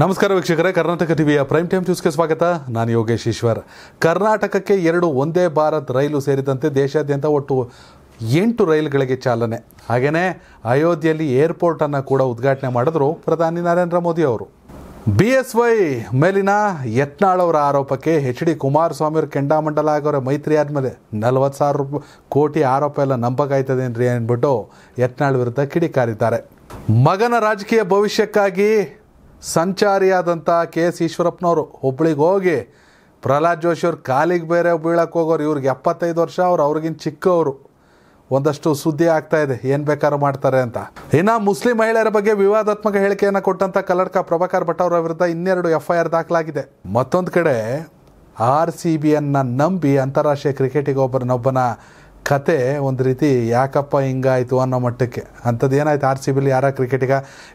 ನಮಸ್ಕಾರ ವೀಕ್ಷಕರೇ ಕರ್ನಾಟಕ ಟಿವಿಯ ಪ್ರೈಮ್ ಟೈಮ್ ನ್ಯೂಸ್ಗೆ ಸ್ವಾಗತ ನಾನು ಯೋಗೇಶ್ ಈಶ್ವರ್ ಕರ್ನಾಟಕಕ್ಕೆ ಎರಡು ಒಂದೇ ಭಾರತ್ ರೈಲು ಸೇರಿದಂತೆ ದೇಶಾದ್ಯಂತ ಒಟ್ಟು ಎಂಟು ರೈಲುಗಳಿಗೆ ಚಾಲನೆ ಹಾಗೆಯೇ ಅಯೋಧ್ಯೆಯಲ್ಲಿ ಏರ್ಪೋರ್ಟನ್ನು ಕೂಡ ಉದ್ಘಾಟನೆ ಮಾಡಿದ್ರು ಪ್ರಧಾನಿ ನರೇಂದ್ರ ಮೋದಿ ಅವರು ಬಿ ಎಸ್ ವೈ ಮೇಲಿನ ಯತ್ನಾಳ್ ಅವರ ಆರೋಪಕ್ಕೆ ಎಚ್ ಡಿ ಕುಮಾರಸ್ವಾಮಿ ಅವರು ಕೆಂಡಾಮಂಡಲ ಆಗೋರ ಮೈತ್ರಿ ಆದಮೇಲೆ ನಲವತ್ತು ಸಾವಿರ ರೂಪಾಯಿ ಕೋಟಿ ಆರೋಪ ಎಲ್ಲ ನಂಬಕಾಯ್ತದೇನ್ರಿ ಅಂದ್ಬಿಟ್ಟು ಯತ್ನಾಳ್ ವಿರುದ್ಧ ಕಿಡಿಕಾರಿದ್ದಾರೆ ಮಗನ ರಾಜಕೀಯ ಭವಿಷ್ಯಕ್ಕಾಗಿ ಸಂಚಾರಿಯಾದಂಥ ಕೆ ಎಸ್ ಈಶ್ವರಪ್ಪನವರು ಹುಬ್ಳಿಗೆ ಹೋಗಿ ಪ್ರಹ್ಲಾದ್ ಅವ್ರ ಕಾಲಿಗೆ ಬೇರೆ ಬೀಳಕ್ಕೆ ಹೋಗೋರು ಇವ್ರಿಗೆ ಎಪ್ಪತ್ತೈದು ವರ್ಷ ಅವ್ರು ಅವ್ರಿಗಿಂತ ಚಿಕ್ಕವರು ಒಂದಷ್ಟು ಸುದ್ದಿ ಆಗ್ತಾ ಇದೆ ಏನು ಬೇಕಾದ್ರೂ ಮಾಡ್ತಾರೆ ಅಂತ ಇನ್ನು ಮುಸ್ಲಿಂ ಮಹಿಳೆಯರ ಬಗ್ಗೆ ವಿವಾದಾತ್ಮಕ ಹೇಳಿಕೆಯನ್ನು ಕೊಟ್ಟಂಥ ಕಲ್ಲಡ್ಕ ಪ್ರಭಾಕರ್ ಭಟ್ ಅವರ ವಿರುದ್ಧ ಇನ್ನೆರಡು ಎಫ್ ಐ ಆರ್ ದಾಖಲಾಗಿದೆ ಮತ್ತೊಂದು ಕಡೆ ಆರ್ ಸಿ ಬಿಯನ್ನು ನಂಬಿ ಅಂತಾರಾಷ್ಟ್ರೀಯ ಒಬ್ಬರನ್ನೊಬ್ಬನ ಕತೆ ಒಂದು ರೀತಿ ಯಾಕಪ್ಪ ಹಿಂಗಾಯಿತು ಅನ್ನೋ ಮಟ್ಟಕ್ಕೆ ಅಂಥದ್ದು ಏನಾಯ್ತು ಆರ್ ಸಿ ಬಿಲಿ ಯಾರ ಕ್ರಿಕೆಟಿಗ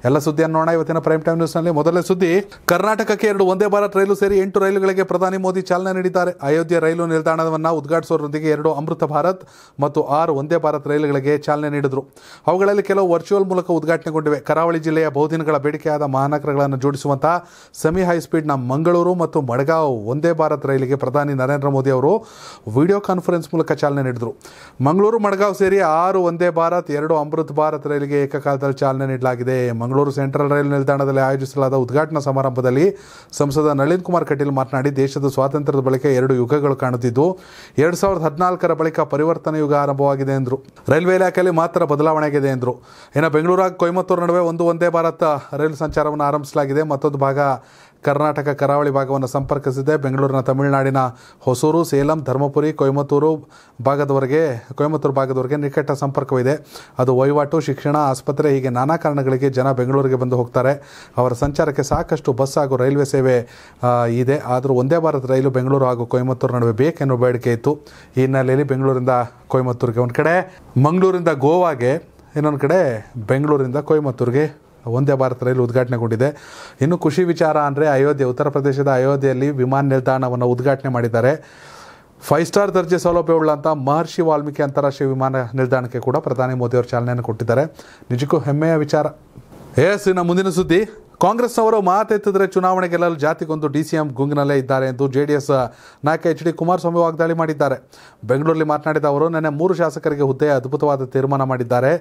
ಎಲ್ಲ ಸುದ್ದಿಯನ್ನು ನೋಡೋಣ ಇವತ್ತಿನ ಪ್ರೈಮ್ ಟೈಮ್ ನ್ಯೂಸ್ನಲ್ಲಿ ಮೊದಲೇ ಸುದ್ದಿ ಕರ್ನಾಟಕಕ್ಕೆ ಎರಡು ಒಂದೇ ಭಾರತ್ ರೈಲು ಸೇರಿ ಎಂಟು ರೈಲುಗಳಿಗೆ ಪ್ರಧಾನಿ ಮೋದಿ ಚಾಲನೆ ನೀಡಿದ್ದಾರೆ ಅಯೋಧ್ಯೆ ರೈಲು ನಿಲ್ದಾಣವನ್ನು ಉದ್ಘಾಟಿಸೋರೊಂದಿಗೆ ಎರಡು ಅಮೃತ ಭಾರತ್ ಮತ್ತು ಆರು ಒಂದೇ ಭಾರತ್ ರೈಲುಗಳಿಗೆ ಚಾಲನೆ ನೀಡಿದರು ಅವುಗಳಲ್ಲಿ ಕೆಲವು ವರ್ಚುವಲ್ ಮೂಲಕ ಉದ್ಘಾಟನೆಗೊಂಡಿವೆ ಕರಾವಳಿ ಜಿಲ್ಲೆಯ ಬಹುದಿನಗಳ ಬೇಡಿಕೆಯಾದ ಮಹಾನಗರಗಳನ್ನು ಜೋಡಿಸುವಂತಹ ಸೆಮಿ ಹೈಸ್ಪೀಡ್ನ ಮಂಗಳೂರು ಮತ್ತು ಮಡಗಾವ್ ಒಂದೇ ಭಾರತ್ ರೈಲಿಗೆ ಪ್ರಧಾನಿ ನರೇಂದ್ರ ಮೋದಿ ಅವರು ವಿಡಿಯೋ ಕಾನ್ಫರೆನ್ಸ್ ಮೂಲಕ ಚಾಲನೆ ನೀಡಿದರು ಮಂಗಳೂರು ಮಡ್ಗಾವ್ ಸೇರಿ ಆರು ಒಂದೇ ಭಾರತ್ ಎರಡು ಅಮೃತ್ ಭಾರತ್ ರೈಲಿಗೆ ಏಕಕಾಲದಲ್ಲಿ ಚಾಲನೆ ನೀಡಲಾಗಿದೆ ಮಂಗಳೂರು ಸೆಂಟ್ರಲ್ ರೈಲು ನಿಲ್ದಾಣದಲ್ಲಿ ಆಯೋಜಿಸಲಾದ ಉದ್ಘಾಟನಾ ಸಮಾರಂಭದಲ್ಲಿ ಸಂಸದ ನಳಿನ್ ಕುಮಾರ್ ಕಟೀಲ್ ಮಾತನಾಡಿ ದೇಶದ ಸ್ವಾತಂತ್ರ್ಯದ ಬಳಿಕ ಎರಡು ಯುಗಗಳು ಕಾಣುತ್ತಿದ್ದು ಎರಡು ಸಾವಿರದ ಹದಿನಾಲ್ಕರ ಬಳಿಕ ಪರಿವರ್ತನೆ ಯುಗ ಆರಂಭವಾಗಿದೆ ಎಂದರು ರೈಲ್ವೆ ಇಲಾಖೆಯಲ್ಲಿ ಮಾತ್ರ ಬದಲಾವಣೆಯಾಗಿದೆ ಎಂದರು ಇನ್ನು ಬೆಂಗಳೂರು ಕೊಯಮತ್ತೂರು ನಡುವೆ ಒಂದು ಒಂದೇ ಭಾರತ್ ರೈಲು ಸಂಚಾರವನ್ನು ಆರಂಭಿಸಲಾಗಿದೆ ಮತ್ತೊಂದು ಭಾಗ ಕರ್ನಾಟಕ ಕರಾವಳಿ ಭಾಗವನ್ನು ಸಂಪರ್ಕಿಸಿದೆ ಬೆಂಗಳೂರಿನ ತಮಿಳುನಾಡಿನ ಹೊಸೂರು ಸೇಲಂ ಧರ್ಮಪುರಿ ಕೊಯಮತ್ತೂರು ಭಾಗದವರೆಗೆ ಕೊಯಮತ್ತೂರು ಭಾಗದವರೆಗೆ ನಿಕಟ ಸಂಪರ್ಕವಿದೆ ಅದು ವಹಿವಾಟು ಶಿಕ್ಷಣ ಆಸ್ಪತ್ರೆ ಹೀಗೆ ನಾನಾ ಕಾರಣಗಳಿಗೆ ಜನ ಬೆಂಗಳೂರಿಗೆ ಬಂದು ಹೋಗ್ತಾರೆ ಅವರ ಸಂಚಾರಕ್ಕೆ ಸಾಕಷ್ಟು ಬಸ್ ಹಾಗೂ ರೈಲ್ವೆ ಸೇವೆ ಇದೆ ಆದರೂ ಒಂದೇ ಭಾರತ ರೈಲು ಬೆಂಗಳೂರು ಹಾಗೂ ಕೊಯಮತ್ತೂರು ನಡುವೆ ಬೇಕೆನ್ನುವ ಬೇಡಿಕೆ ಇತ್ತು ಈ ಹಿನ್ನೆಲೆಯಲ್ಲಿ ಬೆಂಗಳೂರಿಂದ ಕೊಯಮತ್ತೂರಿಗೆ ಒಂದು ಕಡೆ ಮಂಗಳೂರಿಂದ ಗೋವಾಗೆ ಇನ್ನೊಂದು ಕಡೆ ಬೆಂಗಳೂರಿಂದ ಕೊಯಮತ್ತೂರಿಗೆ ಒಂದೇ ಭಾರತ ರೈಲು ಉದ್ಘಾಟನೆಗೊಂಡಿದೆ ಇನ್ನು ಖುಷಿ ವಿಚಾರ ಅಂದರೆ ಅಯೋಧ್ಯೆ ಉತ್ತರ ಪ್ರದೇಶದ ಅಯೋಧ್ಯೆಯಲ್ಲಿ ವಿಮಾನ ನಿಲ್ದಾಣವನ್ನು ಉದ್ಘಾಟನೆ ಮಾಡಿದ್ದಾರೆ ಫೈವ್ ಸ್ಟಾರ್ ದರ್ಜೆ ಉಳ್ಳಂಥ ಮಹರ್ಷಿ ವಾಲ್ಮೀಕಿ ಅಂತಾರಾಷ್ಟ್ರೀಯ ವಿಮಾನ ನಿಲ್ದಾಣಕ್ಕೆ ಕೂಡ ಪ್ರಧಾನಿ ಮೋದಿಯವರು ಚಾಲನೆಯನ್ನು ಕೊಟ್ಟಿದ್ದಾರೆ ನಿಜಕ್ಕೂ ಹೆಮ್ಮೆಯ ವಿಚಾರ ಎಸ್ ಸಿನ ಮುಂದಿನ ಸುದ್ದಿ ಕಾಂಗ್ರೆಸ್ ಅವರು ಮಾತೆತ್ತಿದ್ರೆ ಚುನಾವಣೆ ಗೆಲ್ಲಲು ಜಾತಿಗೊಂದು ಡಿ ಸಿ ಎಂ ಗುಂಗಿನಲ್ಲೇ ಇದ್ದಾರೆ ಎಂದು ಜೆ ಡಿ ಎಸ್ ನಾಯಕ ಎಚ್ ಡಿ ಕುಮಾರಸ್ವಾಮಿ ವಾಗ್ದಾಳಿ ಮಾಡಿದ್ದಾರೆ ಬೆಂಗಳೂರಲ್ಲಿ ಮಾತನಾಡಿದ ಅವರು ನಿನ್ನೆ ಮೂರು ಶಾಸಕರಿಗೆ ಹುದ್ದೆ ಅದ್ಭುತವಾದ ತೀರ್ಮಾನ ಮಾಡಿದ್ದಾರೆ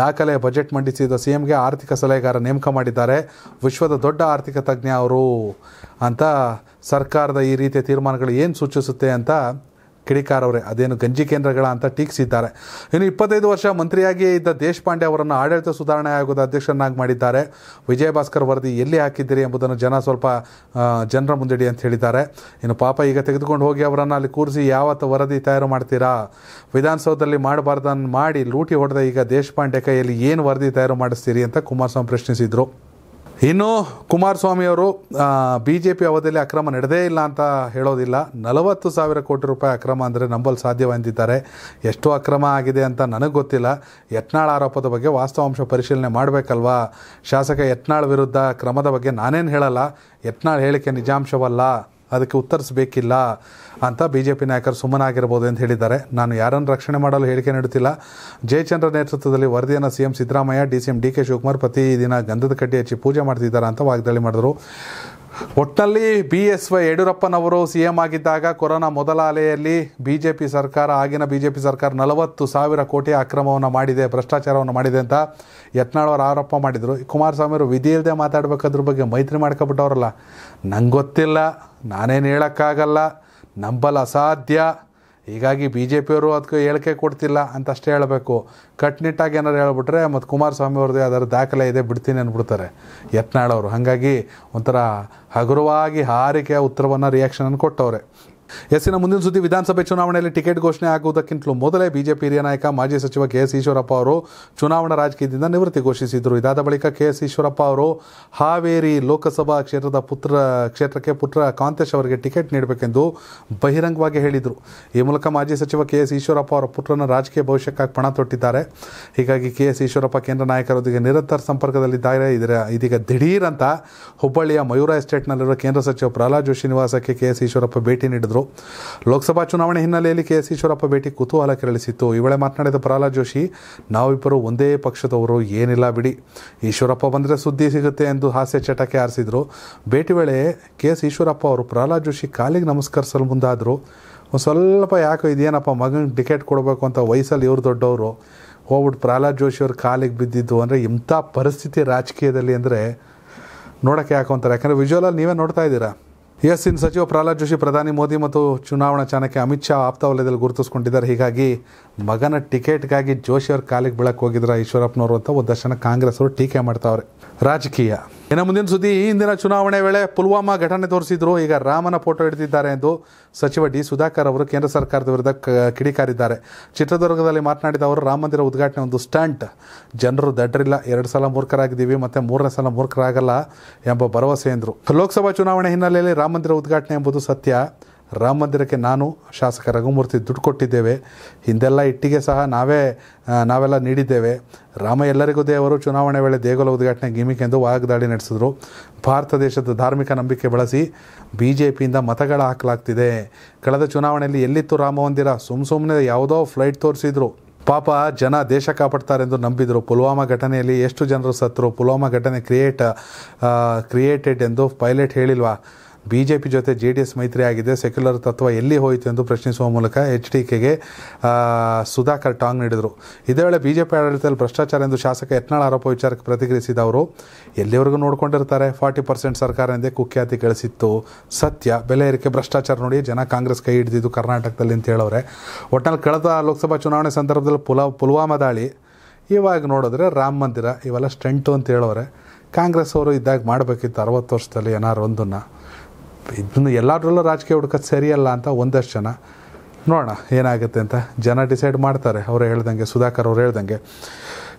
ದಾಖಲೆ ಬಜೆಟ್ ಮಂಡಿಸಿದ ಸಿಎಂಗೆ ಆರ್ಥಿಕ ಸಲಹೆಗಾರ ನೇಮಕ ಮಾಡಿದ್ದಾರೆ ವಿಶ್ವದ ದೊಡ್ಡ ಆರ್ಥಿಕ ತಜ್ಞ ಅವರು ಅಂತ ಸರ್ಕಾರದ ಈ ರೀತಿಯ ತೀರ್ಮಾನಗಳು ಏನು ಸೂಚಿಸುತ್ತೆ ಅಂತ ಕಿಡಿಕಾರ್ ಅವರೇ ಅದೇನು ಗಂಜಿ ಕೇಂದ್ರಗಳ ಅಂತ ಟೀಕಿಸಿದ್ದಾರೆ ಇನ್ನು ಇಪ್ಪತ್ತೈದು ವರ್ಷ ಮಂತ್ರಿಯಾಗಿಯೇ ಇದ್ದ ದೇಶಪಾಂಡೆ ಅವರನ್ನು ಆಡಳಿತ ಸುಧಾರಣೆ ಆಯೋಗದ ಅಧ್ಯಕ್ಷರನ್ನಾಗಿ ಮಾಡಿದ್ದಾರೆ ವಿಜಯ ಭಾಸ್ಕರ್ ವರದಿ ಎಲ್ಲಿ ಹಾಕಿದ್ದೀರಿ ಎಂಬುದನ್ನು ಜನ ಸ್ವಲ್ಪ ಜನರ ಮುಂದಿಡಿ ಅಂತ ಹೇಳಿದ್ದಾರೆ ಇನ್ನು ಪಾಪ ಈಗ ತೆಗೆದುಕೊಂಡು ಹೋಗಿ ಅವರನ್ನು ಅಲ್ಲಿ ಕೂರಿಸಿ ಯಾವತ್ತು ವರದಿ ತಯಾರು ಮಾಡ್ತೀರಾ ವಿಧಾನಸೌಧದಲ್ಲಿ ಮಾಡಬಾರ್ದನ್ನು ಮಾಡಿ ಲೂಟಿ ಹೊಡೆದ ಈಗ ದೇಶಪಾಂಡೆ ಕೈಯಲ್ಲಿ ಏನು ವರದಿ ತಯಾರು ಮಾಡಿಸ್ತೀರಿ ಅಂತ ಕುಮಾರಸ್ವಾಮಿ ಪ್ರಶ್ನಿಸಿದರು ಇನ್ನು ಕುಮಾರಸ್ವಾಮಿಯವರು ಬಿ ಜೆ ಪಿ ಅವಧಿಯಲ್ಲಿ ಅಕ್ರಮ ನಡೆದೇ ಇಲ್ಲ ಅಂತ ಹೇಳೋದಿಲ್ಲ ನಲವತ್ತು ಸಾವಿರ ಕೋಟಿ ರೂಪಾಯಿ ಅಕ್ರಮ ಅಂದರೆ ನಂಬಲು ಸಾಧ್ಯವೆಂದಿದ್ದಾರೆ ಎಷ್ಟು ಅಕ್ರಮ ಆಗಿದೆ ಅಂತ ನನಗೆ ಗೊತ್ತಿಲ್ಲ ಯತ್ನಾಳ್ ಆರೋಪದ ಬಗ್ಗೆ ವಾಸ್ತವಾಂಶ ಪರಿಶೀಲನೆ ಮಾಡಬೇಕಲ್ವಾ ಶಾಸಕ ಯತ್ನಾಳ್ ವಿರುದ್ಧ ಕ್ರಮದ ಬಗ್ಗೆ ನಾನೇನು ಹೇಳಲ್ಲ ಯತ್ನಾಳ್ ಹೇಳಿಕೆ ನಿಜಾಂಶವಲ್ಲ ಅದಕ್ಕೆ ಉತ್ತರಿಸಬೇಕಿಲ್ಲ ಅಂತ ಬಿ ಜೆ ಪಿ ನಾಯಕರು ಸುಮ್ಮನಾಗಿರ್ಬೋದು ಅಂತ ಹೇಳಿದ್ದಾರೆ ನಾನು ಯಾರನ್ನು ರಕ್ಷಣೆ ಮಾಡಲು ಹೇಳಿಕೆ ನೀಡುತ್ತಿಲ್ಲ ಜಯಚಂದ್ರ ನೇತೃತ್ವದಲ್ಲಿ ವರದಿಯನ್ನು C M Siddaramaiah D C M D K Shivakumar ಪ್ರತಿದಿನ ಗಂಧದ ಕಡ್ಡಿ ಹಚ್ಚಿ ಪೂಜೆ ಮಾಡ್ತಿದ್ದಾರೆ ಅಂತ ವಾಗ್ದಾಳಿ ಮಾಡಿದರು ಒಟ್ಟಿನಲ್ಲಿ ಬಿ ಎಸ್ ವೈ ಯಡಿಯೂರಪ್ಪನವರು ಸಿ ಎಂ ಆಗಿದ್ದಾಗ ಕೊರೋನಾ ಮೊದಲ ಅಲೆಯಲ್ಲಿ ಬಿ ಜೆ ಪಿ ಸರ್ಕಾರ ಆಗಿನ ಬಿ ಜೆ ಪಿ ಸರ್ಕಾರ ನಲವತ್ತು ಸಾವಿರ ಕೋಟಿ ಅಕ್ರಮವನ್ನು ಮಾಡಿದೆ ಭ್ರಷ್ಟಾಚಾರವನ್ನು ಮಾಡಿದೆ ಅಂತ ಯತ್ನಾಳವರು ಆರೋಪ ಮಾಡಿದರು ಅವರು ವಿಧಿ ಇಲ್ಲದೆ ಮಾತಾಡಬೇಕಾದ್ರ ಬಗ್ಗೆ ಮೈತ್ರಿ ಮಾಡ್ಕೊಬಿಟ್ಟವ್ರಲ್ಲ ನಂಗೆ ಗೊತ್ತಿಲ್ಲ ನಾನೇನು ಹೇಳೋಕ್ಕಾಗಲ್ಲ ನಂಬಲು ಅಸಾಧ್ಯ ಹೀಗಾಗಿ ಬಿ ಜೆ ಪಿಯವರು ಅದಕ್ಕೆ ಹೇಳಿಕೆ ಕೊಡ್ತಿಲ್ಲ ಅಂತ ಅಷ್ಟೇ ಹೇಳಬೇಕು ಕಟ್ಟುನಿಟ್ಟಾಗಿ ಏನಾರು ಹೇಳ್ಬಿಟ್ರೆ ಮತ್ತು ಕುಮಾರಸ್ವಾಮಿ ಅವ್ರದ್ದು ಯಾವ್ದಾದ್ರು ದಾಖಲೆ ಇದೆ ಬಿಡ್ತೀನಿ ಅಂದ್ಬಿಡ್ತಾರೆ ಯತ್ನಾಳವರು ಹಾಗಾಗಿ ಒಂಥರ ಹಗುರವಾಗಿ ಹಾರಿಕೆಯ ಉತ್ತರವನ್ನು ರಿಯಾಕ್ಷನನ್ನು ಕೊಟ್ಟವ್ರೆ ಎಸ್ಸಿನ ಮುಂದಿನ ಸುದ್ದಿ ವಿಧಾನಸಭೆ ಚುನಾವಣೆಯಲ್ಲಿ ಟಿಕೆಟ್ ಘೋಷಣೆ ಆಗುವುದಕ್ಕಿಂತಲೂ ಮೊದಲೇ ಬಿಜೆಪಿ ಹಿರಿಯ ನಾಯಕ ಮಾಜಿ ಸಚಿವ ಕೆ ಎಸ್ ಈಶ್ವರಪ್ಪ ಅವರು ಚುನಾವಣಾ ರಾಜಕೀಯದಿಂದ ನಿವೃತ್ತಿ ಘೋಷಿಸಿದ್ರು ಇದಾದ ಬಳಿಕ ಕೆ ಎಸ್ ಈಶ್ವರಪ್ಪ ಅವರು ಹಾವೇರಿ ಲೋಕಸಭಾ ಕ್ಷೇತ್ರದ ಪುತ್ರ ಕ್ಷೇತ್ರಕ್ಕೆ ಪುತ್ರ ಕಾಂತೇಶ್ ಅವರಿಗೆ ಟಿಕೆಟ್ ನೀಡಬೇಕೆಂದು ಬಹಿರಂಗವಾಗಿ ಹೇಳಿದರು ಈ ಮೂಲಕ ಮಾಜಿ ಸಚಿವ ಕೆ ಎಸ್ ಈಶ್ವರಪ್ಪ ಅವರ ಪುತ್ರನ ರಾಜಕೀಯ ಭವಿಷ್ಯಕ್ಕಾಗಿ ಪಣ ತೊಟ್ಟಿದ್ದಾರೆ ಹೀಗಾಗಿ ಕೆ ಎಸ್ ಈಶ್ವರಪ್ಪ ಕೇಂದ್ರ ನಾಯಕರೊಂದಿಗೆ ನಿರಂತರ ಸಂಪರ್ಕದಲ್ಲಿದ್ದಾರೆ ಇದರ ಇದೀಗ ದಿಢೀರ್ ಅಂತ ಹುಬ್ಬಳ್ಳಿಯ ಮಯೂರ ಎಸ್ಟೇಟ್ನಲ್ಲಿರುವ ಕೇಂದ್ರ ಸಚಿವ ಪ್ರಹ್ಲಾದ್ ಜೋಶಿ ನಿವಾಸಕ್ಕೆ ಕೆ ಎಸ್ ಈಶ್ವರಪ್ಪ ಭೇಟಿ ನೀಡಿದರು ಲೋಕಸಭಾ ಚುನಾವಣೆ ಹಿನ್ನೆಲೆಯಲ್ಲಿ ಕೆ ಎಸ್ ಈಶ್ವರಪ್ಪ ಭೇಟಿ ಕುತೂಹಲ ಕೆರಳಿಸಿತ್ತು ಈ ವೇಳೆ ಮಾತನಾಡಿದ ಪ್ರಹ್ಲಾದ್ ಜೋಶಿ ನಾವಿಬ್ಬರು ಒಂದೇ ಪಕ್ಷದವರು ಏನಿಲ್ಲ ಬಿಡಿ ಈಶ್ವರಪ್ಪ ಬಂದರೆ ಸುದ್ದಿ ಸಿಗುತ್ತೆ ಎಂದು ಹಾಸ್ಯ ಚಟಕ್ಕೆ ಆರಿಸಿದರು ಭೇಟಿ ವೇಳೆ ಕೆ ಎಸ್ ಈಶ್ವರಪ್ಪ ಅವರು ಪ್ರಹ್ಲಾದ್ ಜೋಶಿ ಕಾಲಿಗೆ ನಮಸ್ಕರಿಸಲು ಮುಂದಾದರು ಒಂದು ಸ್ವಲ್ಪ ಯಾಕೋ ಇದೇನಪ್ಪ ಮಗನಿಗೆ ಟಿಕೆಟ್ ಕೊಡಬೇಕು ಅಂತ ವಯಸ್ಸಲ್ಲಿ ಇವರು ದೊಡ್ಡವರು ಹೋಗ್ಬಿಟ್ಟು ಪ್ರಹ್ಲಾದ್ ಜೋಶಿ ಅವ್ರ ಕಾಲಿಗೆ ಬಿದ್ದಿದ್ದು ಅಂದರೆ ಇಂಥ ಪರಿಸ್ಥಿತಿ ರಾಜಕೀಯದಲ್ಲಿ ಅಂದರೆ ನೋಡೋಕೆ ಯಾಕೋ ಅಂತಾರೆ ಯಾಕಂದರೆ ವಿಜುವಲಲ್ಲಿ ನೀವೇ ನೋಡ್ತಾ ಇದ್ದೀರಾ ಎಸ್ ಇನ್ ಸಚಿವ ಪ್ರಹ್ಲಾದ್ ಜೋಶಿ ಪ್ರಧಾನಿ ಮೋದಿ ಮತ್ತು ಚುನಾವಣಾ ಚಾಣಕ್ಯ ಅಮಿತ್ ಶಾ ಆಪ್ತ ವಲಯದಲ್ಲಿ ಗುರುತಿಸ್ಕೊಂಡಿದ್ದಾರೆ ಹೀಗಾಗಿ ಮಗನ ಟಿಕೆಟ್ಗಾಗಿ ಜೋಶಿ ಅವ್ರ ಕಾಲಿಗೆ ಬೀಳಕ್ಕೆ ಹೋಗಿದ್ರ ಈಶ್ವರಪ್ಪನವರು ಅಂತ ಒಂದಷ್ಟು ಜನ ಕಾಂಗ್ರೆಸ್ ಅವರು ಟೀಕೆ ಮಾಡ್ತಾವ್ರೆ ರಾಜಕೀಯ ಇನ್ನು ಮುಂದಿನ ಸುದ್ದಿ ಈ ಹಿಂದಿನ ಚುನಾವಣೆ ವೇಳೆ ಪುಲ್ವಾಮಾ ಘಟನೆ ತೋರಿಸಿದ್ರು ಈಗ ರಾಮನ ಫೋಟೋ ಹಿಡಿದಿದ್ದಾರೆ ಎಂದು ಸಚಿವ ಡಿ ಸುಧಾಕರ್ ಅವರು ಕೇಂದ್ರ ಸರ್ಕಾರದ ವಿರುದ್ಧ ಕಿಡಿಕಾರಿದ್ದಾರೆ ಚಿತ್ರದುರ್ಗದಲ್ಲಿ ಮಾತನಾಡಿದ ಅವರು ರಾಮ ಮಂದಿರ ಉದ್ಘಾಟನೆ ಒಂದು ಸ್ಟಂಟ್ ಜನರು ದಡ್ಡ್ರಿಲ್ಲ ಎರಡು ಸಲ ಮೂರ್ಖರಾಗಿದ್ದೀವಿ ಮತ್ತೆ ಮೂರನೇ ಸಲ ಮೂರ್ಖರಾಗಲ್ಲ ಎಂಬ ಭರವಸೆ ಎಂದರು ಲೋಕಸಭಾ ಚುನಾವಣೆ ಹಿನ್ನೆಲೆಯಲ್ಲಿ ರಾಮ ಮಂದಿರ ಉದ್ಘಾಟನೆ ಎಂಬುದು ಸತ್ಯ ರಾಮ ಮಂದಿರಕ್ಕೆ ನಾನು ಶಾಸಕ ರಘುಮೂರ್ತಿ ದುಡ್ಡು ಕೊಟ್ಟಿದ್ದೇವೆ ಹಿಂದೆಲ್ಲ ಇಟ್ಟಿಗೆ ಸಹ ನಾವೇ ನಾವೆಲ್ಲ ನೀಡಿದ್ದೇವೆ ರಾಮ ಎಲ್ಲರಿಗೂ ದೇವರು ಚುನಾವಣೆ ವೇಳೆ ದೇಗುಲ ಉದ್ಘಾಟನೆ ಗಿಮಿಕ್ ಎಂದು ವಾಗ್ದಾಳಿ ನಡೆಸಿದರು ಭಾರತ ದೇಶದ ಧಾರ್ಮಿಕ ನಂಬಿಕೆ ಬಳಸಿ ಬಿ ಜೆ ಪಿಯಿಂದ ಮತಗಳ ಹಾಕಲಾಗ್ತಿದೆ ಕಳೆದ ಚುನಾವಣೆಯಲ್ಲಿ ಎಲ್ಲಿತ್ತು ರಾಮ ಮಂದಿರ ಸುಮ್ಮ ಸುಮ್ಮನೆ ಯಾವುದೋ ಫ್ಲೈಟ್ ತೋರಿಸಿದ್ರು ಪಾಪ ಜನ ದೇಶ ಎಂದು ನಂಬಿದರು ಪುಲ್ವಾಮಾ ಘಟನೆಯಲ್ಲಿ ಎಷ್ಟು ಜನರು ಸತ್ತರು ಪುಲ್ವಾಮಾ ಘಟನೆ ಕ್ರಿಯೇಟ್ ಕ್ರಿಯೇಟೆಡ್ ಎಂದು ಪೈಲಟ್ ಹೇಳಿಲ್ವಾ ಬಿ ಜೆ ಪಿ ಜೊತೆ ಜೆ ಡಿ ಎಸ್ ಮೈತ್ರಿ ಆಗಿದೆ ಸೆಕ್ಯುಲರ್ ತತ್ವ ಎಲ್ಲಿ ಹೋಯಿತು ಎಂದು ಪ್ರಶ್ನಿಸುವ ಮೂಲಕ ಎಚ್ ಡಿ ಕೆಗೆ ಸುಧಾಕರ್ ಟಾಂಗ್ ನೀಡಿದರು ಇದೇ ವೇಳೆ ಬಿ ಜೆ ಪಿ ಆಡಳಿತದಲ್ಲಿ ಭ್ರಷ್ಟಾಚಾರ ಎಂದು ಶಾಸಕ ಯತ್ನಾಳ್ ಆರೋಪ ವಿಚಾರಕ್ಕೆ ಪ್ರತಿಕ್ರಿಯಿಸಿದ ಅವರು ಎಲ್ಲಿವರೆಗೂ ನೋಡಿಕೊಂಡಿರ್ತಾರೆ ಫಾರ್ಟಿ ಪರ್ಸೆಂಟ್ ಸರ್ಕಾರ ಎಂದೇ ಕುಖ್ಯಾತಿ ಗಳಿಸಿತ್ತು ಸತ್ಯ ಬೆಲೆ ಏರಿಕೆ ಭ್ರಷ್ಟಾಚಾರ ನೋಡಿ ಜನ ಕಾಂಗ್ರೆಸ್ ಕೈ ಹಿಡಿದಿದ್ದು ಕರ್ನಾಟಕದಲ್ಲಿ ಅಂತ ಹೇಳೋರೆ ಒಟ್ನಲ್ಲಿ ಕಳೆದ ಲೋಕಸಭಾ ಚುನಾವಣೆ ಸಂದರ್ಭದಲ್ಲಿ ಪುಲಾ ಪುಲ್ವಾಮಾ ದಾಳಿ ಇವಾಗ ನೋಡಿದ್ರೆ ರಾಮ ಮಂದಿರ ಇವೆಲ್ಲ ಸ್ಟೆಂಟು ಅಂತ ಹೇಳೋರೆ ಕಾಂಗ್ರೆಸ್ ಅವರು ಇದ್ದಾಗ ಮಾಡಬೇಕಿತ್ತು ಅರವತ್ತು ವರ್ಷದಲ್ಲಿ ಏನಾರು ಒಂದನ್ನು ಇದನ್ನು ಎಲ್ಲದರಲ್ಲೂ ರಾಜಕೀಯ ಹುಡುಕೋದು ಸರಿಯಲ್ಲ ಅಂತ ಒಂದಷ್ಟು ಜನ ನೋಡೋಣ ಏನಾಗುತ್ತೆ ಅಂತ ಜನ ಡಿಸೈಡ್ ಮಾಡ್ತಾರೆ ಅವರು ಹೇಳ್ದಂಗೆ ಸುಧಾಕರ್ ಅವ್ರು ಹೇಳ್ದಂಗೆ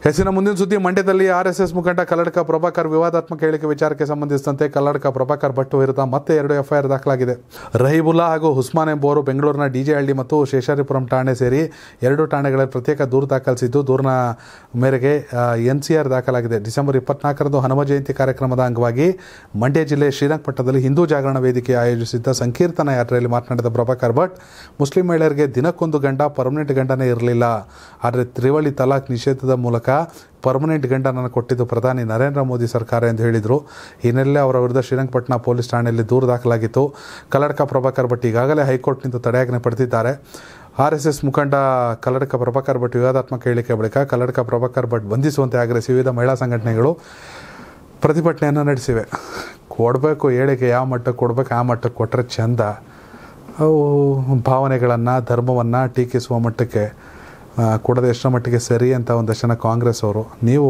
ಹೆಸರಿನ ಮುಂದಿನ ಸುದ್ದಿ ಮಂಡ್ಯದಲ್ಲಿ ಆರ್ ಎಸ್ ಎಸ್ ಮುಖಂಡ ಕಲ್ಲಡ್ಕ ಪ್ರಭಾಕರ್ ವಿವಾದಾತ್ಮಕ ಹೇಳಿಕೆ ವಿಚಾರಕ್ಕೆ ಸಂಬಂಧಿಸಿದಂತೆ ಕಲ್ಲಡ್ಕ ಪ್ರಭಾಕರ್ ಭಟ್ಟು ವಿರುದ್ಧ ಮತ್ತೆ ಎರಡು ಎಫ್ಐಆರ್ ದಾಖಲಾಗಿದೆ ರಹೀಬುಲ್ಲಾ ಹಾಗೂ ಹುಸ್ಮಾನ್ ಎಂಬುವರು ಬೆಂಗಳೂರಿನ ಹಳ್ಳಿ ಮತ್ತು ಶೇಷಾರಿಪುರಂ ಠಾಣೆ ಸೇರಿ ಎರಡು ಠಾಣೆಗಳಲ್ಲಿ ಪ್ರತ್ಯೇಕ ದೂರು ದಾಖಲಿಸಿದ್ದು ದೂರಿನ ಮೇರೆಗೆ ಎನ್ ಸಿ ಆರ್ ದಾಖಲಾಗಿದೆ ಡಿಸೆಂಬರ್ ಇಪ್ಪತ್ನಾಲ್ಕರಂದು ಹನುಮ ಜಯಂತಿ ಕಾರ್ಯಕ್ರಮದ ಅಂಗವಾಗಿ ಮಂಡ್ಯ ಜಿಲ್ಲೆ ಶ್ರೀರಂಗಪಟ್ಟಣದಲ್ಲಿ ಹಿಂದೂ ಜಾಗರಣ ವೇದಿಕೆ ಆಯೋಜಿಸಿದ್ದ ಸಂಕೀರ್ತನ ಯಾತ್ರೆಯಲ್ಲಿ ಮಾತನಾಡಿದ ಪ್ರಭಾಕರ್ ಭಟ್ ಮುಸ್ಲಿಂ ಮಹಿಳೆಯರಿಗೆ ದಿನಕ್ಕೊಂದು ಗಂಡ ಪರ್ಮನೆಂಟ್ ಗಂಡನೇ ಇರಲಿಲ್ಲ ಆದರೆ ತ್ರಿವಳಿ ತಲಾಖ್ ನಿಷೇಧದ ಮೂಲಕ ಪರ್ಮನೆಂಟ್ ಗಂಡನನ್ನು ಕೊಟ್ಟಿದ್ದು ಪ್ರಧಾನಿ ನರೇಂದ್ರ ಮೋದಿ ಸರ್ಕಾರ ಎಂದು ಹೇಳಿದರು ಹಿನ್ನೆಲೆ ಅವರ ವಿರುದ್ಧ ಶ್ರೀರಂಗಪಟ್ಟಣ ಪೊಲೀಸ್ ಠಾಣೆಯಲ್ಲಿ ದೂರು ದಾಖಲಾಗಿತ್ತು ಕಲ್ಲಡ್ಕ ಪ್ರಭಾಕರ್ ಭಟ್ ಈಗಾಗಲೇ ಹೈಕೋರ್ಟ್ನಿಂದ ತಡೆಯಾಜ್ಞೆ ಪಡೆದಿದ್ದಾರೆ ಆರ್ ಎಸ್ ಎಸ್ ಮುಖಂಡ ಕಲ್ಲಡ್ಕ ಪ್ರಭಾಕರ್ ಭಟ್ ವಿವಾದಾತ್ಮಕ ಹೇಳಿಕೆ ಬಳಿಕ ಕಲ್ಲಡ್ಕ ಪ್ರಭಾಕರ್ ಭಟ್ ಬಂಧಿಸುವಂತೆ ಆಗ್ರಹಿಸಿ ವಿವಿಧ ಮಹಿಳಾ ಸಂಘಟನೆಗಳು ಪ್ರತಿಭಟನೆಯನ್ನು ನಡೆಸಿವೆ ಕೊಡಬೇಕು ಹೇಳಿಕೆ ಯಾವ ಮಟ್ಟಕ್ಕೆ ಕೊಡಬೇಕು ಆ ಮಟ್ಟಕ್ಕೆ ಕೊಟ್ಟರೆ ಚೆಂದ ಅವು ಭಾವನೆಗಳನ್ನು ಧರ್ಮವನ್ನು ಟೀಕಿಸುವ ಮಟ್ಟಕ್ಕೆ ಕೊಡೋದು ಎಷ್ಟರ ಮಟ್ಟಿಗೆ ಸರಿ ಅಂತ ಒಂದಷ್ಟು ಕಾಂಗ್ರೆಸ್ ಅವರು ನೀವು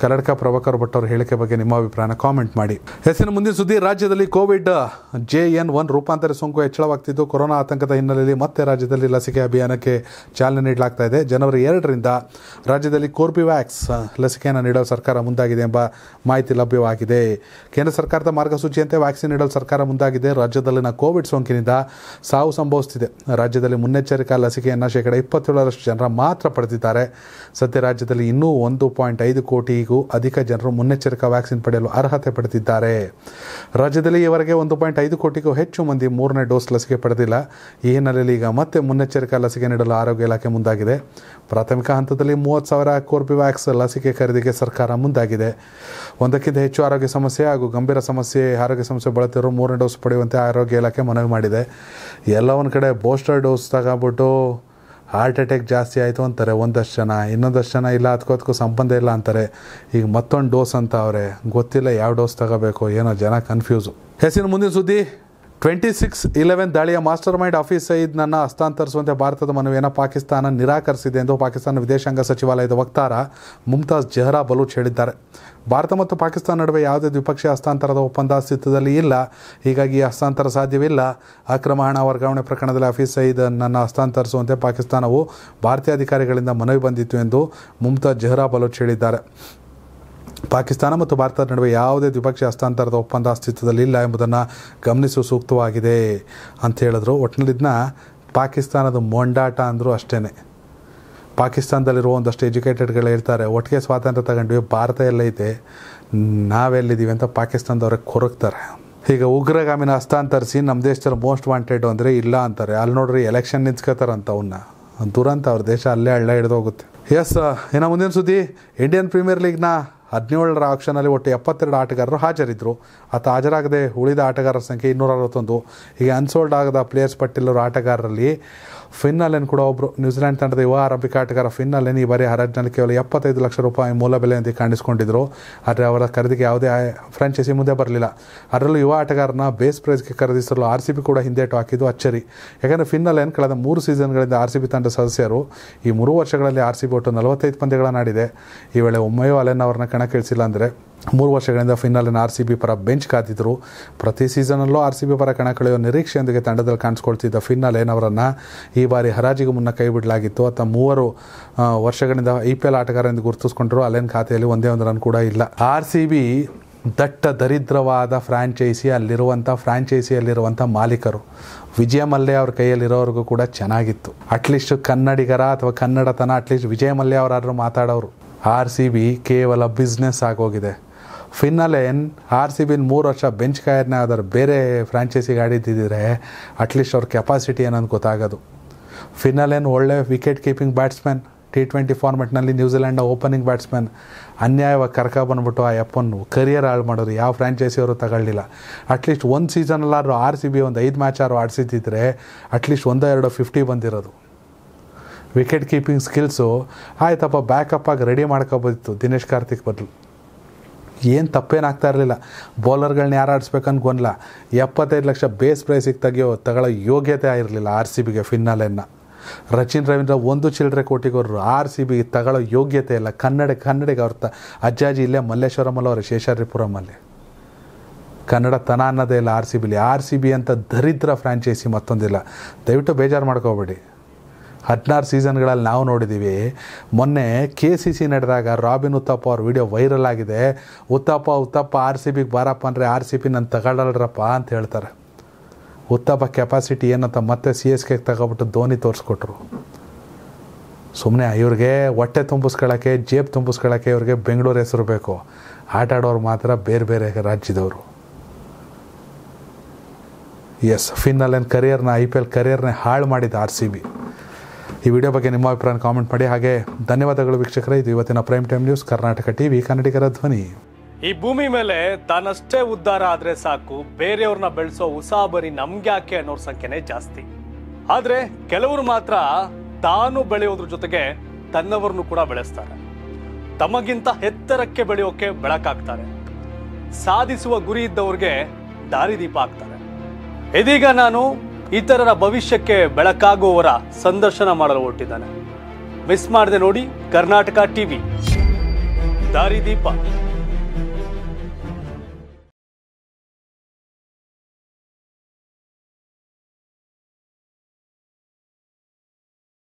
ಕನ್ನಡಕ ಪ್ರಭಾಕರ್ ಭಟ್ ಅವರು ಹೇಳಿಕೆ ಬಗ್ಗೆ ನಿಮ್ಮ ಅಭಿಪ್ರಾಯನ ಕಾಮೆಂಟ್ ಮಾಡಿ ಹೆಸರಿನ ಮುಂದಿನ ಸುದ್ದಿ ರಾಜ್ಯದಲ್ಲಿ ಕೋವಿಡ್ ಜೆ ಎನ್ ಒನ್ ರೂಪಾಂತರ ಸೋಂಕು ಹೆಚ್ಚಳವಾಗ್ತಿದ್ದು ಕೊರೋನಾ ಆತಂಕದ ಹಿನ್ನೆಲೆಯಲ್ಲಿ ಮತ್ತೆ ರಾಜ್ಯದಲ್ಲಿ ಲಸಿಕೆ ಅಭಿಯಾನಕ್ಕೆ ಚಾಲನೆ ನೀಡಲಾಗ್ತಾ ಇದೆ ಜನವರಿ ಎರಡರಿಂದ ರಾಜ್ಯದಲ್ಲಿ ಕೋರ್ಬಿವ್ಯಾಕ್ಸ್ ಲಸಿಕೆಯನ್ನು ನೀಡಲು ಸರ್ಕಾರ ಮುಂದಾಗಿದೆ ಎಂಬ ಮಾಹಿತಿ ಲಭ್ಯವಾಗಿದೆ ಕೇಂದ್ರ ಸರ್ಕಾರದ ಮಾರ್ಗಸೂಚಿಯಂತೆ ವ್ಯಾಕ್ಸಿನ್ ನೀಡಲು ಸರ್ಕಾರ ಮುಂದಾಗಿದೆ ರಾಜ್ಯದಲ್ಲಿನ ಕೋವಿಡ್ ಸೋಂಕಿನಿಂದ ಸಾವು ಸಂಭವಿಸುತ್ತಿದೆ ರಾಜ್ಯದಲ್ಲಿ ಮುನ್ನೆಚ್ಚರಿಕಾ ಲಸಿಕೆಯನ್ನು ಶೇಕಡಾ ಇಪ್ಪತ್ತೇಳರಷ್ಟು ಜನರ ಮಾತ್ರ ಪಡೆದಿದ್ದಾರೆ ಸದ್ಯ ರಾಜ್ಯದಲ್ಲಿ ಇನ್ನೂ ಒಂದು ಪಾಯಿಂಟ್ ಐದು ಕೋಟಿಗೂ ಅಧಿಕ ಜನರು ಮುನ್ನೆಚ್ಚರಿಕಾ ವ್ಯಾಕ್ಸಿನ್ ಪಡೆಯಲು ಅರ್ಹತೆ ಪಡೆದಿದ್ದಾರೆ ರಾಜ್ಯದಲ್ಲಿ ಈವರೆಗೆ ಒಂದು ಪಾಯಿಂಟ್ ಐದು ಕೋಟಿಗೂ ಹೆಚ್ಚು ಮಂದಿ ಮೂರನೇ ಡೋಸ್ ಲಸಿಕೆ ಪಡೆದಿಲ್ಲ ಈ ಹಿನ್ನೆಲೆಯಲ್ಲಿ ಈಗ ಮತ್ತೆ ಮುನ್ನೆಚ್ಚರಿಕಾ ಲಸಿಕೆ ನೀಡಲು ಆರೋಗ್ಯ ಇಲಾಖೆ ಮುಂದಾಗಿದೆ ಪ್ರಾಥಮಿಕ ಹಂತದಲ್ಲಿ ಮೂವತ್ತು ಸಾವಿರ ಕೋರ್ಬಿವ್ಯಾಕ್ಸ್ ಲಸಿಕೆ ಖರೀದಿಗೆ ಸರ್ಕಾರ ಮುಂದಾಗಿದೆ ಒಂದಕ್ಕಿಂತ ಹೆಚ್ಚು ಆರೋಗ್ಯ ಸಮಸ್ಯೆ ಹಾಗೂ ಗಂಭೀರ ಸಮಸ್ಯೆ ಆರೋಗ್ಯ ಸಮಸ್ಯೆ ಬಳತಿರೋ ಮೂರನೇ ಡೋಸ್ ಪಡೆಯುವಂತೆ ಆರೋಗ್ಯ ಇಲಾಖೆ ಮನವಿ ಮಾಡಿದೆ ಎಲ್ಲ ಒಂದು ಕಡೆ ಬೂಸ್ಟರ್ ಡೋಸ್ ತಗೊಂಬಿಟ್ಟು ಹಾರ್ಟ್ ಅಟ್ಯಾಕ್ ಜಾಸ್ತಿ ಆಯಿತು ಅಂತಾರೆ ಒಂದಷ್ಟು ಜನ ಇನ್ನೊಂದಷ್ಟು ಜನ ಇಲ್ಲ ಅದಕ್ಕೂ ಸಂಬಂಧ ಇಲ್ಲ ಅಂತಾರೆ ಈಗ ಮತ್ತೊಂದು ಡೋಸ್ ಅಂತ ಅವರೇ ಗೊತ್ತಿಲ್ಲ ಯಾವ ಡೋಸ್ ತಗೋಬೇಕು ಏನೋ ಜನ ಕನ್ಫ್ಯೂಸು ಹೆಸರು ಮುಂದಿನ ಸುದ್ದಿ ಟ್ವೆಂಟಿ ಸಿಕ್ಸ್ ಇಲೆವೆನ್ ದಾಳಿಯ ಮಾಸ್ಟರ್ ಮೈಂಡ್ ಆಫೀಸ್ ನನ್ನ ಹಸ್ತಾಂತರಿಸುವಂತೆ ಭಾರತದ ಮನವಿಯನ್ನು ಪಾಕಿಸ್ತಾನ ನಿರಾಕರಿಸಿದೆ ಎಂದು ಪಾಕಿಸ್ತಾನ ವಿದೇಶಾಂಗ ಸಚಿವಾಲಯದ ವಕ್ತಾರ ಮುಮ್ತಾಜ್ ಜೆಹ್ರಾ ಬಲೂಚ್ ಹೇಳಿದ್ದಾರೆ ಭಾರತ ಮತ್ತು ಪಾಕಿಸ್ತಾನ ನಡುವೆ ಯಾವುದೇ ದ್ವಿಪಕ್ಷೀಯ ಹಸ್ತಾಂತರದ ಒಪ್ಪಂದ ಅಸ್ತಿತ್ವದಲ್ಲಿ ಇಲ್ಲ ಹೀಗಾಗಿ ಈ ಹಸ್ತಾಂತರ ಸಾಧ್ಯವಿಲ್ಲ ಅಕ್ರಮ ಹಣ ವರ್ಗಾವಣೆ ಪ್ರಕರಣದಲ್ಲಿ ಸೈದ್ ನನ್ನ ಹಸ್ತಾಂತರಿಸುವಂತೆ ಪಾಕಿಸ್ತಾನವು ಭಾರತೀಯ ಅಧಿಕಾರಿಗಳಿಂದ ಮನವಿ ಬಂದಿತ್ತು ಎಂದು ಮುಮ್ತಾಜ್ ಜೆಹ್ರಾ ಬಲೂಚ್ ಹೇಳಿದ್ದಾರೆ ಪಾಕಿಸ್ತಾನ ಮತ್ತು ಭಾರತದ ನಡುವೆ ಯಾವುದೇ ದ್ವಿಪಕ್ಷೀಯ ಹಸ್ತಾಂತರದ ಒಪ್ಪಂದ ಅಸ್ತಿತ್ವದಲ್ಲಿ ಇಲ್ಲ ಎಂಬುದನ್ನು ಗಮನಿಸುವ ಸೂಕ್ತವಾಗಿದೆ ಅಂತ ಹೇಳಿದ್ರು ಒಟ್ಟಿನಲ್ಲಿ ಇದನ್ನ ಪಾಕಿಸ್ತಾನದ ಮೊಂಡಾಟ ಅಂದರೂ ಅಷ್ಟೇ ಪಾಕಿಸ್ತಾನದಲ್ಲಿರುವ ಒಂದಷ್ಟು ಎಜುಕೇಟೆಡ್ಗಳು ಇರ್ತಾರೆ ಒಟ್ಟಿಗೆ ಸ್ವಾತಂತ್ರ್ಯ ತಗೊಂಡ್ವಿ ಭಾರತ ಎಲ್ಲ ಎಲ್ಲೈತೆ ನಾವೆಲ್ಲಿದ್ದೀವಿ ಅಂತ ಪಾಕಿಸ್ತಾನದವ್ರಿಗೆ ಕೊರಗ್ತಾರೆ ಈಗ ಉಗ್ರಗಾಮಿನ ಹಸ್ತಾಂತರಿಸಿ ನಮ್ಮ ದೇಶದಲ್ಲಿ ಮೋಸ್ಟ್ ವಾಂಟೆಡ್ ಅಂದರೆ ಇಲ್ಲ ಅಂತಾರೆ ಅಲ್ಲಿ ನೋಡ್ರಿ ಎಲೆಕ್ಷನ್ ನಿಂತ್ಕೋತಾರಂತ ಅವನ್ನ ದುರಂತ ಅವ್ರ ದೇಶ ಅಲ್ಲೇ ಹಳ್ಳ ಹೋಗುತ್ತೆ ಎಸ್ ಏನೋ ಮುಂದಿನ ಸುದ್ದಿ ಇಂಡಿಯನ್ ಪ್ರೀಮಿಯರ್ ಲೀಗ್ನ ಹದಿನೇಳರ ಆಕ್ಷನಲ್ಲಿ ಒಟ್ಟು ಎಪ್ಪತ್ತೆರಡು ಆಟಗಾರರು ಹಾಜರಿದ್ದರು ಆತ ಹಾಜರಾಗದೆ ಉಳಿದ ಆಟಗಾರರ ಸಂಖ್ಯೆ ಇನ್ನೂರ ಅರವತ್ತೊಂದು ಹೀಗೆ ಅನ್ಸೋಲ್ಡ್ ಆಗದ ಪ್ಲೇಯರ್ಸ್ ಪಟ್ಟಿಲ್ಲರ ಆಟಗಾರರಲ್ಲಿ ಫಿನ್ ಅಲೆನ್ ಕೂಡ ಒಬ್ಬರು ನ್ಯೂಜಿಲೆಂಡ್ ತಂಡದ ಯುವ ಆರಂಭಿಕ ಆಟಗಾರ ಫಿನ್ ಅಲೆನ್ ಈ ಬಾರಿ ಹರಾಜಿನಲ್ಲಿ ಕೇವಲ ಎಪ್ಪತ್ತೈದು ಲಕ್ಷ ರೂಪಾಯಿ ಮೂಲ ಬೆಲೆಯಂತೆ ಕಾಣಿಸಿಕೊಂಡಿದ್ದರು ಆದರೆ ಅವರ ಖರೀದಿಗೆ ಯಾವುದೇ ಫ್ರಾಂಚೈಸಿ ಮುಂದೆ ಬರಲಿಲ್ಲ ಅದರಲ್ಲೂ ಯುವ ಆಟಗಾರನ ಬೇಸ್ ಪ್ರೈಸ್ಗೆ ಖರೀದಿಸಲು ಆರ್ ಸಿ ಬಿ ಕೂಡ ಹಿಂದೇಟು ಹಾಕಿದ್ದು ಅಚ್ಚರಿ ಯಾಕಂದರೆ ಫಿನ್ ಅಲೆನ್ ಕಳೆದ ಮೂರು ಸೀಸನ್ಗಳಿಂದ ಆರ್ ಸಿ ಬಿ ತಂಡದ ಸದಸ್ಯರು ಈ ಮೂರು ವರ್ಷಗಳಲ್ಲಿ ಆರ್ ಸಿ ಬಿ ಒಟ್ಟು ನಲವತ್ತೈದು ಪಂದ್ಯಗಳನ್ನು ಆಡಿದೆ ಈ ವೇಳೆ ಒಮ್ಮೆಯೂ ಅಲೆನ್ ಅವರನ್ನ ಕಣಕ್ಕಿಳಿಸಿಲ್ಲ ಅಂದರೆ ಮೂರು ವರ್ಷಗಳಿಂದ ಫೈನಲ್ನ ಆರ್ ಸಿ ಬಿ ಪರ ಬೆಂಚ್ ಕಾದಿದ್ರು ಪ್ರತಿ ಸೀಸನಲ್ಲೂ ಆರ್ ಸಿ ಬಿ ಪರ ಕಣಕಳೆಯೋ ನಿರೀಕ್ಷೆಯೊಂದಿಗೆ ತಂಡದಲ್ಲಿ ಕಾಣಿಸ್ಕೊಳ್ತಿದ್ದ ಏನವರನ್ನು ಈ ಬಾರಿ ಹರಾಜಿಗೆ ಮುನ್ನ ಕೈ ಬಿಡಲಾಗಿತ್ತು ಅಥವಾ ಮೂವರು ವರ್ಷಗಳಿಂದ ಐ ಪಿ ಎಲ್ ಆಟಗಾರ ಎಂದು ಗುರುತಿಸ್ಕೊಂಡ್ರು ಅಲೇನ್ ಖಾತೆಯಲ್ಲಿ ಒಂದೇ ಒಂದು ರನ್ ಕೂಡ ಇಲ್ಲ ಆರ್ ಸಿ ಬಿ ದಟ್ಟ ದರಿದ್ರವಾದ ಫ್ರ್ಯಾಂಚೈಸಿ ಅಲ್ಲಿರುವಂಥ ಫ್ರ್ಯಾಂಚೈಸಿಯಲ್ಲಿರುವಂಥ ಮಾಲೀಕರು ವಿಜಯ ಮಲ್ಯ ಅವ್ರ ಕೈಯಲ್ಲಿರೋರಿಗೂ ಕೂಡ ಚೆನ್ನಾಗಿತ್ತು ಅಟ್ಲೀಸ್ಟ್ ಕನ್ನಡಿಗರ ಅಥವಾ ಕನ್ನಡತನ ಅಟ್ಲೀಸ್ಟ್ ವಿಜಯ ಮಲ್ಯ ಅವರಾದರೂ ಮಾತಾಡೋರು ಆರ್ ಸಿ ಬಿ ಕೇವಲ ಬಿಸ್ನೆಸ್ ಆಗೋಗಿದೆ ಫಿನ್ನಲೆನ್ ಆರ್ ಸಿ ಬಿನ ಮೂರು ವರ್ಷ ಬೆಂಚ್ ಕಾಯರ್ನ ಯಾವ್ದಾದ್ರು ಬೇರೆ ಫ್ರಾಂಚೈಸಿಗೆ ಆಡಿದ್ದಿದ್ರೆ ಅಟ್ಲೀಸ್ಟ್ ಅವ್ರ ಕೆಪಾಸಿಟಿ ಏನಂತ ಗೊತ್ತಾಗೋದು ಫಿನ್ನಲೆನ್ ಒಳ್ಳೆ wicket keeping batsman T twenty ಫಾರ್ಮೆಟ್ನಲ್ಲಿ ನ್ಯೂಜಿಲೆಂಡ್ ಓಪನಿಂಗ್ ಬ್ಯಾಟ್ಸ್ಮನ್ ಅನ್ಯಾಯವಾಗಿ ಕರ್ಕ ಬಂದ್ಬಿಟ್ಟು ಆ ಎಪ್ಪನ್ನು ಕರಿಯರ್ ಹಾಳು ಮಾಡೋರು ಯಾವ ಫ್ರಾಂಚೈಸಿಯವರು ತಗೊಳ್ಳಿಲ್ಲ ಅಟ್ಲೀಸ್ಟ್ ಒಂದು ಸೀಸನಲ್ಲಾದ್ರೂ ಆರ್ ಸಿ ಬಿ ಒಂದು ಐದು ಮ್ಯಾಚ್ ಆಡಿಸಿದ್ದಿದ್ರೆ ಅಟ್ಲೀಸ್ಟ್ ಒಂದೋ ಎರಡೋ ಫಿಫ್ಟಿ ಬಂದಿರೋದು ವಿಕೆಟ್ ಕೀಪಿಂಗ್ ಸ್ಕಿಲ್ಸು ಆಯ್ತಪ್ಪ ಬ್ಯಾಕಪ್ಪಾಗಿ ರೆಡಿ ಮಾಡ್ಕೋಬೋದಿತ್ತು ದಿನೇಶ್ ಕಾರ್ತಿಕ್ ಬದಲು ಏನು ತಪ್ಪೇನಾಗ್ತಾ ಇರಲಿಲ್ಲ ಬೌಲರ್ಗಳನ್ನ ಯಾರು ಗೊನ್ಲ ಎಪ್ಪತ್ತೈದು ಲಕ್ಷ ಬೇಸ್ ಪ್ರೈಸಿಗೆ ತೆಗೆಯೋ ತಗೊಳ್ಳೋ ಯೋಗ್ಯತೆ ಆಗಿರಲಿಲ್ಲ ಆರ್ ಸಿ ಬಿಗೆ ಫಿನ್ನಾಲೆಯನ್ನು ರಚಿನ್ ರವೀಂದ್ರ ಒಂದು ಚಿಲ್ಲರೆ ಕೋಟಿಗೋರು ಆರ್ ಸಿ ಬಿ ತಗೊಳ್ಳೋ ಯೋಗ್ಯತೆ ಇಲ್ಲ ಕನ್ನಡ ಕನ್ನಡಿಗೆ ಅವ್ರ ತ ಅಜ್ಜಾಜಿ ಇಲ್ಲೇ ಮಲ್ಲೇಶ್ವರಮಲ್ಲಿ ಅವರ ಶೇಷಾದ್ರಿಪುರಮಲ್ಲಿ ಕನ್ನಡ ತನ ಅನ್ನೋದೇ ಇಲ್ಲ ಆರ್ ಸಿ ಬಿಲಿ ಆರ್ ಸಿ ಬಿ ಅಂತ ದರಿದ್ರ ಫ್ರ್ಯಾಂಚೈಸಿ ಮತ್ತೊಂದಿಲ್ಲ ದಯವಿಟ್ಟು ಬೇಜಾರು ಮಾಡ್ಕೋಬೇಡಿ ಹದಿನಾರು ಸೀಸನ್ಗಳಲ್ಲಿ ನಾವು ನೋಡಿದ್ದೀವಿ ಮೊನ್ನೆ ಕೆ ಸಿ ಸಿ ನಡೆದಾಗ ರಾಬಿನ್ ಉತ್ತಪ್ಪ ಅವ್ರ ವಿಡಿಯೋ ವೈರಲ್ ಆಗಿದೆ ಉತ್ತಪ್ಪ ಉತ್ತಪ್ಪ ಆರ್ ಸಿ ಬಿಗೆ ಬಾರಪ್ಪ ಅಂದರೆ ಆರ್ ಸಿ ಬಿ ನಾನು ತಗೊಳ್ಳಲ್ರಪ್ಪ ಅಂತ ಹೇಳ್ತಾರೆ ಉತ್ತಪ್ಪ ಕೆಪಾಸಿಟಿ ಏನಂತ ಮತ್ತೆ ಸಿ ಎಸ್ ಕೆಗೆ ತಗೊಬಿಟ್ಟು ಧೋನಿ ತೋರಿಸ್ಕೊಟ್ರು ಸುಮ್ಮನೆ ಇವ್ರಿಗೆ ಹೊಟ್ಟೆ ತುಂಬಿಸ್ಕೊಳ್ಳೋಕ್ಕೆ ಜೇಬ್ ತುಂಬಿಸ್ಕೊಳ್ಳೋಕ್ಕೆ ಇವ್ರಿಗೆ ಬೆಂಗಳೂರು ಹೆಸರು ಬೇಕು ಆಟ ಆಡೋರು ಮಾತ್ರ ಬೇರೆ ಬೇರೆ ರಾಜ್ಯದವರು ಎಸ್ ಫಿನ್ನಲ್ಲೇನು ಕರಿಯರ್ನ ಐ ಪಿ ಎಲ್ ಕರಿಯರ್ನೇ ಹಾಳು ಮಾಡಿದ್ದು ಆರ್ ಸಿ ಬಿ ಈ ವಿಡಿಯೋ ಬಗ್ಗೆ ನಿಮ್ಮ ಅಭಿಪ್ರಾಯ ಕಾಮೆಂಟ್ ಮಾಡಿ ಹಾಗೆ ಧನ್ಯವಾದಗಳು ವೀಕ್ಷಕರೇ ಇದು ಇವತ್ತಿನ prime time news Karnataka TV ಕನ್ನಡಿಗರ ಧ್ವನಿ ಈ ಭೂಮಿ ಮೇಲೆ ತಾನಷ್ಟೇ ಉದ್ಧಾರ ಆದ್ರೆ ಸಾಕು ಬೇರೆಯವ್ರನ್ನ ಬೆಳೆಸೋ ಉಸಾಬರಿ ನಮ್ಗೆ ಯಾಕೆ ಅನ್ನೋರ್ ಸಂಖ್ಯೆನೇ ಜಾಸ್ತಿ ಆದ್ರೆ ಕೆಲವರು ಮಾತ್ರ ತಾನು ಬೆಳೆಯೋದ್ರ ಜೊತೆಗೆ ತನ್ನವರನ್ನು ಕೂಡ ಬೆಳೆಸ್ತಾರೆ ತಮಗಿಂತ ಎತ್ತರಕ್ಕೆ ಬೆಳೆಯೋಕೆ ಬೆಳಕಾಗ್ತಾರೆ ಸಾಧಿಸುವ ಗುರಿ ಇದ್ದವ್ರಿಗೆ ದಾರಿದೀಪ ಆಗ್ತಾರೆ ಇದೀಗ ನಾನು ಇತರರ ಭವಿಷ್ಯಕ್ಕೆ ಬೆಳಕಾಗುವವರ ಸಂದರ್ಶನ ಮಾಡಲು ಹೊರಟಿದ್ದಾನೆ ಮಿಸ್ ಮಾಡದೆ ನೋಡಿ ಕರ್ನಾಟಕ ಟಿವಿ ದಾರಿದೀಪ